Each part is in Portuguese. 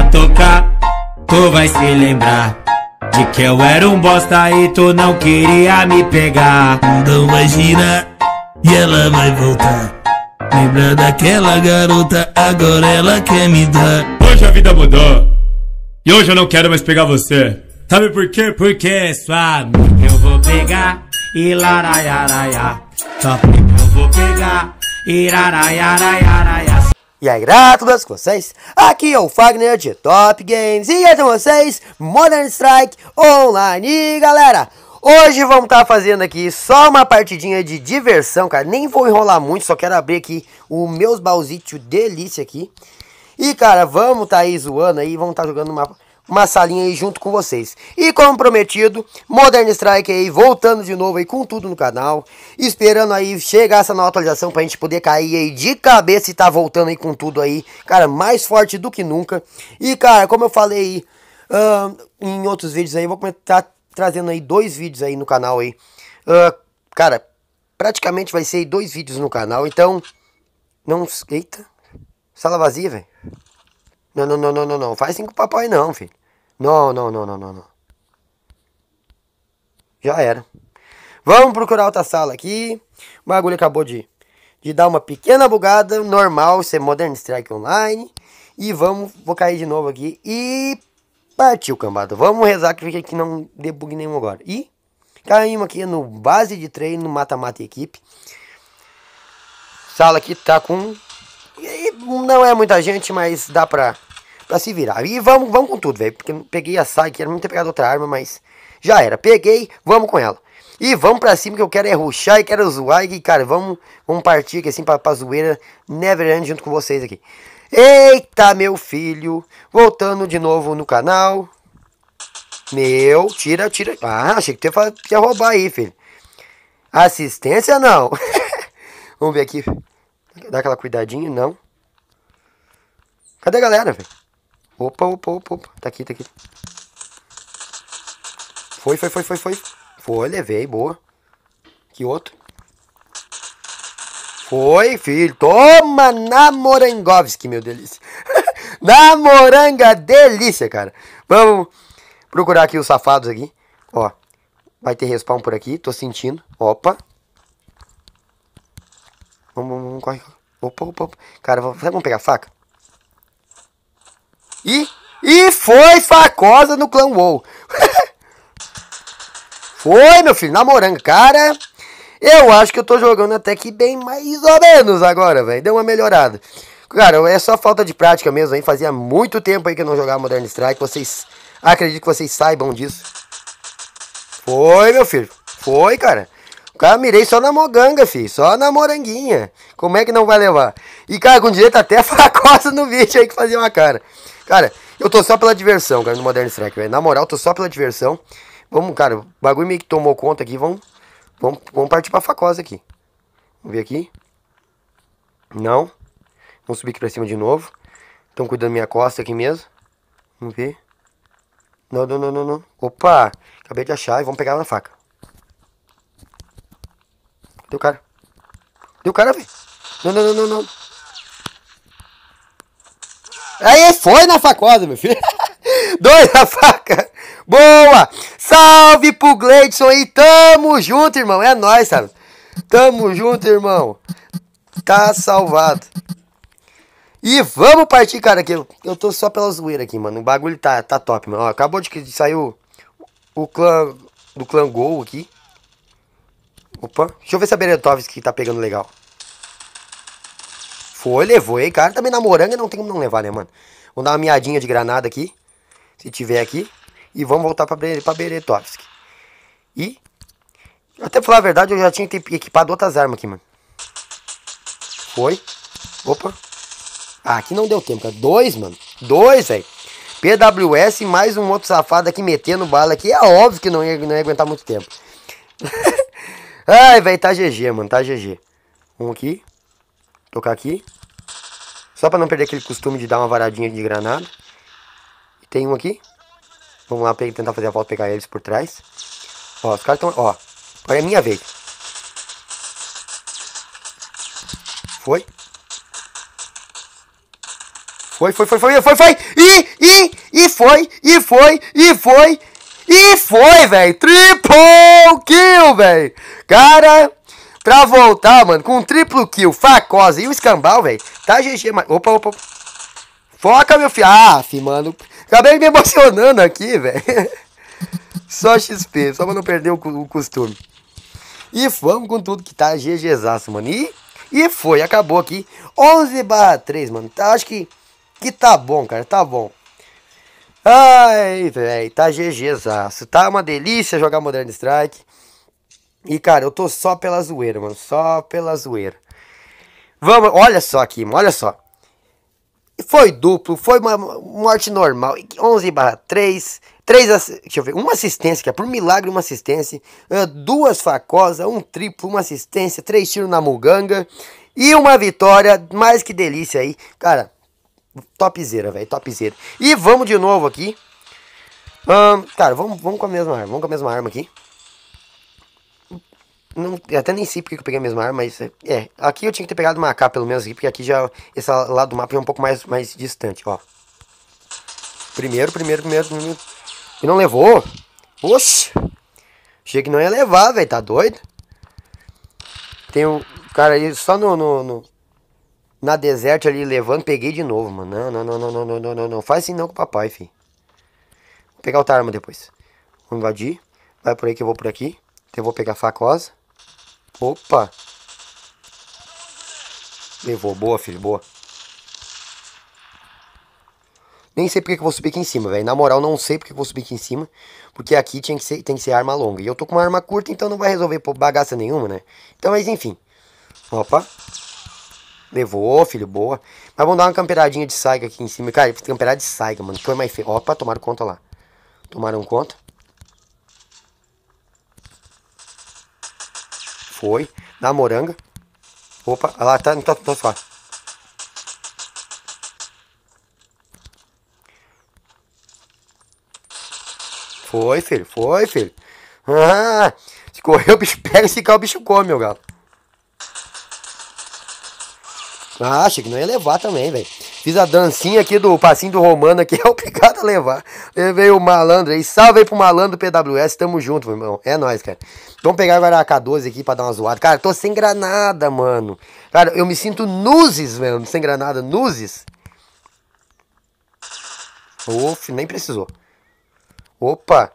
a tocar, tu vai se lembrar. De que eu era um bosta e tu não queria me pegar. Não imagina e ela vai voltar. Lembra daquela garota, agora ela quer me dar. Hoje a vida mudou e hoje eu não quero mais pegar você. Sabe por quê? Porque sua amiga eu vou pegar e laraiaraiá. Só porque eu vou pegar e laraiaraiá. E aí, gratos com vocês? Aqui é o Fagner de Top Games e é com vocês Modern Strike Online. E galera, hoje vamos estar tá fazendo aqui só uma partidinha de diversão, cara. Nem vou enrolar muito, só quero abrir aqui os meus baúzitos delícia aqui. E cara, vamos tá aí zoando aí, vamos tá jogando uma uma salinha aí junto com vocês. E como prometido, Modern Strike aí voltando de novo aí com tudo no canal, esperando aí chegar essa nova atualização pra gente poder cair aí de cabeça e tá voltando aí com tudo aí, cara, mais forte do que nunca. E cara, como eu falei aí, uh, em outros vídeos aí, vou comentar trazendo aí dois vídeos aí no canal aí. Uh, cara, praticamente vai ser dois vídeos no canal, então não, eita, sala vazia, velho. Não, não, não, não, não, não. Faz assim com o papai não, filho. Não, não, não, não, não, não. Já era. Vamos procurar outra sala aqui. O bagulho acabou de, de dar uma pequena bugada. Normal, ser é Modern Strike Online. E vamos, vou cair de novo aqui. E partiu, cambada. Vamos rezar que fica aqui não dê bug nenhum agora. E caímos aqui no base de treino, no mata-mata equipe. Sala aqui tá com... Não é muita gente, mas dá pra pra se virar. E vamos, vamos com tudo, velho. Porque peguei a SAI, que era muito ter pegado outra arma, mas já era. Peguei, vamos com ela. E vamos pra cima que eu quero é ruxar e quero zoar. E, cara, vamos, vamos partir aqui assim pra, pra zoeira Neverland junto com vocês aqui. Eita, meu filho. Voltando de novo no canal. Meu, tira, tira. Ah, achei que tu que ia roubar aí, filho. Assistência, não. vamos ver aqui. Dá aquela cuidadinha, não. Cadê a galera, velho? Opa, opa, opa, opa. Tá aqui, tá aqui. Foi, foi, foi, foi, foi. Foi, levei, boa. Que outro. Foi, filho. Toma na Morangovski, meu delícia. na moranga delícia, cara. Vamos procurar aqui os safados aqui. Ó, vai ter respawn por aqui. Tô sentindo. Opa. Vamos, vamos, vamos corre. Opa, opa, opa. Cara, vamos, vamos pegar a faca? E, e foi facosa no Clã WoW. foi, meu filho, na Cara, eu acho que eu tô jogando até que bem mais ou menos agora, velho. Deu uma melhorada. Cara, é só falta de prática mesmo, hein? Fazia muito tempo aí que eu não jogava Modern Strike. Vocês, acredito que vocês saibam disso. Foi, meu filho. Foi, cara. Cara, mirei só na moganga, filho. Só na moranguinha. Como é que não vai levar? E, cara, com direito até a facosa no vídeo aí que fazia uma cara. Cara, eu tô só pela diversão, cara, no Modern Strike, velho. Na moral, tô só pela diversão. Vamos, cara, o bagulho meio que tomou conta aqui. Vamos, vamos, vamos partir pra facosa aqui. Vamos ver aqui. Não. Vamos subir aqui pra cima de novo. Estão cuidando minha costa aqui mesmo. Vamos ver. Não, não, não, não, não. Opa! Acabei de achar e vamos pegar ela na faca. Deu cara. Deu cara, velho. Não, não, não, não, não. Aí foi na facosa, meu filho. Dois na faca. Boa! Salve pro Gleidson aí, tamo junto, irmão. É nóis, sabe? Tamo junto, irmão. Tá salvado. E vamos partir, cara, que eu, eu tô só pela zoeira aqui, mano. O bagulho tá, tá top, mano. Ó, acabou de sair o, o clã do clã Gol aqui. Opa, deixa eu ver se a que tá pegando legal. Foi, levou, hein, cara. Também na moranga não tem como não levar, né, mano? Vamos dar uma miadinha de granada aqui. Se tiver aqui. E vamos voltar pra, pra E. Até falar a verdade, eu já tinha equipado outras armas aqui, mano. Foi. Opa. Ah, aqui não deu tempo, cara. Dois, mano. Dois, velho. PWS mais um outro safado aqui metendo bala aqui. É óbvio que não ia, não ia aguentar muito tempo. Ai, velho, tá GG, mano. Tá GG. Vamos aqui. Tocar aqui. Só para não perder aquele costume de dar uma varadinha de granada. tem um aqui. Vamos lá tentar fazer a volta pegar eles por trás. Ó, os caras estão... Ó, é minha vez. Foi. Foi, foi, foi, foi, foi, foi. E, e, e foi, e foi, e foi. E foi, velho. Triple kill, velho. Cara, Pra voltar, mano, com um triplo kill, facosa e o escambau, velho. Tá GG, mas... Opa, opa, opa. Foca, meu filho. Ah, fi, mano. Acabei me emocionando aqui, velho. Só XP, só pra não perder o, o, costume. E vamos com tudo que tá GGzaço, mano. E, e foi, acabou aqui. 11 barra 3, mano. Tá, acho que, que tá bom, cara. Tá bom. Ai, velho, tá GGzaço. Tá uma delícia jogar Modern Strike. E, cara, eu tô só pela zoeira, mano. Só pela zoeira. Vamos, olha só aqui, mano. Olha só. Foi duplo, foi uma morte normal. 11 barra 3. 3 deixa eu ver. Uma assistência, que é por milagre uma assistência. É duas facosas, um triplo, uma assistência. Três tiros na muganga. E uma vitória. Mais que delícia aí. Cara, topzera, velho. Topzera. E vamos de novo aqui. Um, cara, vamos, vamos com a mesma arma. Vamos com a mesma arma aqui. Não, até nem sei porque eu peguei a mesma arma, mas é. Aqui eu tinha que ter pegado uma AK pelo menos, aqui, porque aqui já. Esse lado do mapa é um pouco mais, mais distante, ó. Primeiro, primeiro, primeiro. E não levou? Oxe! Achei que não ia levar, velho, tá doido? Tem um cara aí só no, no, no. Na deserto ali levando, peguei de novo, mano. Não, não, não, não, não, não, não, não, não. Faz assim não com o papai, filho. Vou pegar outra arma depois. Vou invadir. Vai por aí que eu vou por aqui. Eu vou pegar a facosa. Opa! Levou, boa, filho, boa. Nem sei porque que eu vou subir aqui em cima, velho. Na moral, não sei porque que eu vou subir aqui em cima. Porque aqui tinha que ser, tem que ser arma longa. E eu tô com uma arma curta, então não vai resolver bagaça nenhuma, né? Então, mas enfim. Opa. Levou, filho, boa. Mas vamos dar uma camperadinha de saiga aqui em cima. Cara, camperada de saiga, mano. foi mais feio. Opa, tomaram conta lá. Tomaram conta. Foi. Na moranga. Opa, lá tá, não tá, tá Foi, filho. Foi, filho. Ah, se correr o bicho pega, se cá o bicho come, meu galo. Ah, achei que não ia levar também, velho. Fiz a dancinha aqui do passinho do Romano, que é obrigado a levar. Levei o malandro aí. Salve aí pro malandro PWS, tamo junto, meu irmão. É nóis, cara. Vamos pegar agora a K12 aqui pra dar uma zoada. Cara, tô sem granada, mano. Cara, eu me sinto nuzes, velho. Sem granada, nuzes. Uf, nem precisou. Opa.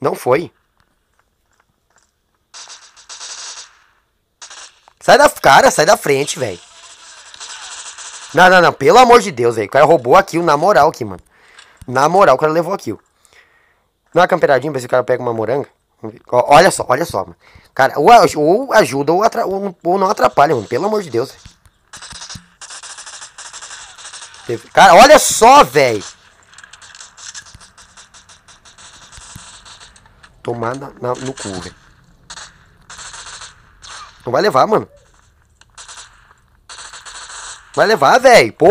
Não foi. Sai da cara, sai da frente, velho. Não, não, não. Pelo amor de Deus, velho. O cara roubou a kill na moral aqui, mano. Na moral, o cara levou a kill. Não é uma camperadinha pra se o cara pega uma moranga? Olha só, olha só, mano. Cara, ou, ou ajuda ou, atra, ou, não atrapalha, mano. Pelo amor de Deus. Cara, olha só, velho. Tomar na, na, no cu, velho. Não vai levar, mano. Vai levar, velho. Pô!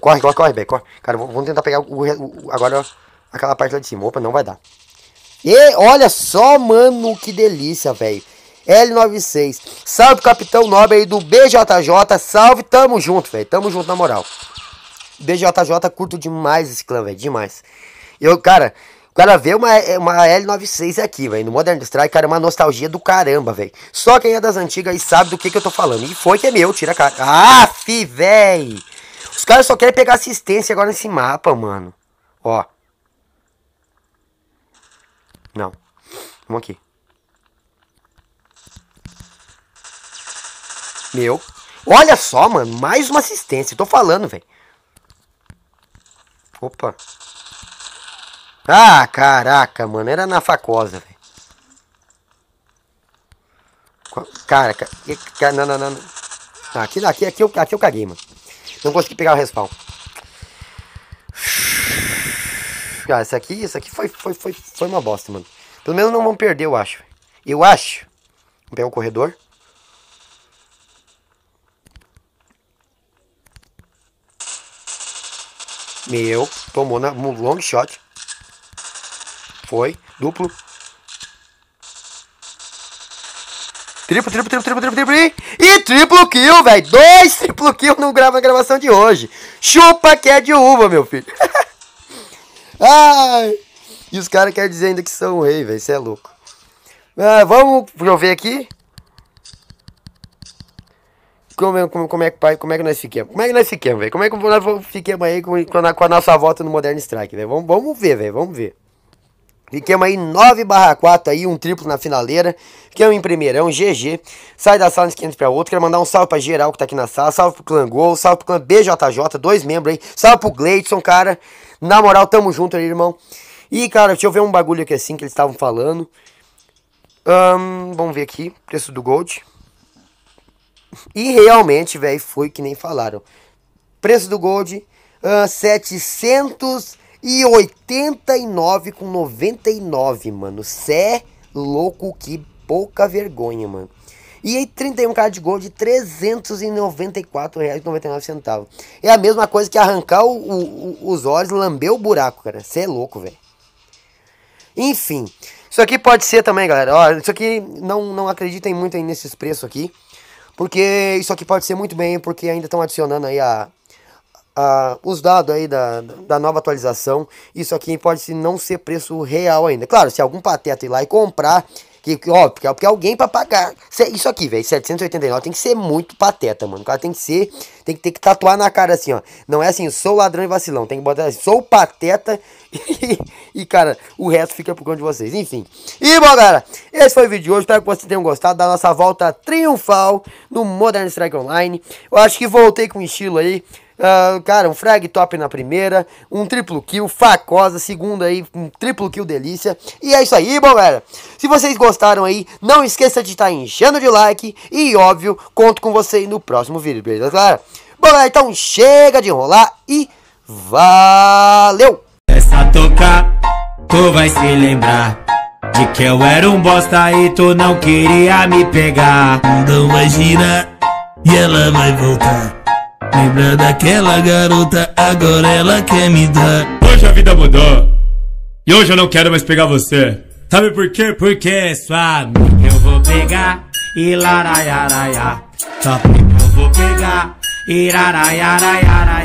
Corre, corre, corre, velho. Corre. Cara, vamos tentar pegar o, o, agora aquela parte lá de cima. Opa, não vai dar. E olha só, mano, que delícia, velho. L96. Salve, Capitão Nobre aí do BJJ. Salve, tamo junto, velho. Tamo junto, na moral. BJJ, curto demais esse clã, velho. Demais. Eu, cara, o cara vê uma, é, uma L96 aqui, velho. No Modern Strike, cara, é uma nostalgia do caramba, velho. Só quem é das antigas e sabe do que, que eu tô falando. E foi que é meu, tira a cara. Ah, velho. Os caras só querem pegar assistência agora nesse mapa, mano. Ó. Não. Vamos aqui. Meu. Olha só, mano. Mais uma assistência. Tô falando, velho. Opa. Ah, caraca, mano. Era na facosa, velho. Cara, cara, não, não, não. Ah, aqui, aqui, aqui, eu, aqui eu caguei, mano. Não consegui pegar o respawn. Ah, isso aqui, isso aqui foi, foi, foi, foi uma bosta, mano. Pelo menos não vão perder, eu acho. Eu acho. Vou pegar o corredor. Meu, tomou na, long shot. Foi. Duplo. Triplo, triplo, triplo, triplo, triplo, triplo. E triplo kill, velho. Dois triplo kill no grava, na gravação de hoje. Chupa que é de uva, meu filho. Ai. E os caras querem dizer ainda que são rei, velho. Isso é louco. Ah, vamos ver aqui. Como, é, como, como, é que pai, como é que nós fiquemos? Como é que nós fiquemos, velho? Como é que nós fiquemos aí com, com, a, nossa volta no Modern Strike, velho? Vamos, vamos ver, velho. Vamos ver. Fiquemos aí 9 barra 4 aí, um triplo na finaleira. Fiquemos em primeirão, GG. Sai da sala de 500 pra outro. Quero mandar um salve pra geral que tá aqui na sala. Salve pro clã Gol, salve pro clã BJJ, dois membros aí. Salve pro Gleidson, cara. Na moral, tamo junto aí, irmão. E, cara, deixa eu ver um bagulho aqui assim que eles estavam falando. Um, vamos ver aqui, preço do Gold. E realmente, velho, foi que nem falaram. Preço do Gold, uh, 700 e 89,99, com mano. Cê é louco, que pouca vergonha, mano. E aí 31k de gol de 394 reais e 99 É a mesma coisa que arrancar o, o, os olhos, lamber o buraco, cara. Você é louco, velho. Enfim, isso aqui pode ser também, galera. Ó, isso aqui não não acreditem muito aí nesses preços aqui, porque isso aqui pode ser muito bem, porque ainda estão adicionando aí a ah, os dados aí da, da nova atualização. Isso aqui pode não ser preço real ainda. Claro, se algum pateta ir lá e comprar, que, ó, porque, porque alguém para pagar. É, isso aqui, velho, 789 tem que ser muito pateta, mano. O cara tem que ser, tem que ter que tatuar na cara assim, ó. Não é assim, sou ladrão e vacilão. Tem que botar assim, sou pateta e, e cara, o resto fica por conta de vocês. Enfim. E bom, galera, esse foi o vídeo de hoje. Espero que vocês tenham gostado da nossa volta triunfal no Modern Strike Online. Eu acho que voltei com estilo aí. Ah, cara, um frag top na primeira, um triplo kill, facosa, segunda aí, um triplo kill delícia. E é isso aí, bom, galera. Se vocês gostaram aí, não esqueça de estar tá enchendo de like e, óbvio, conto com vocês no próximo vídeo, beleza, galera? Bom, galera, então chega de enrolar e valeu! Essa toca, tu vai se lembrar de que eu era um bosta e tu não queria me pegar. Não imagina, e ela vai voltar. Lembra daquela garota, agora ela quer me dar. Hoje a vida mudou. E hoje eu não quero mais pegar você. Sabe por quê? Porque sua amiga eu vou pegar. E laraiaraia. Só porque eu vou pegar. E laraiaraiaraia.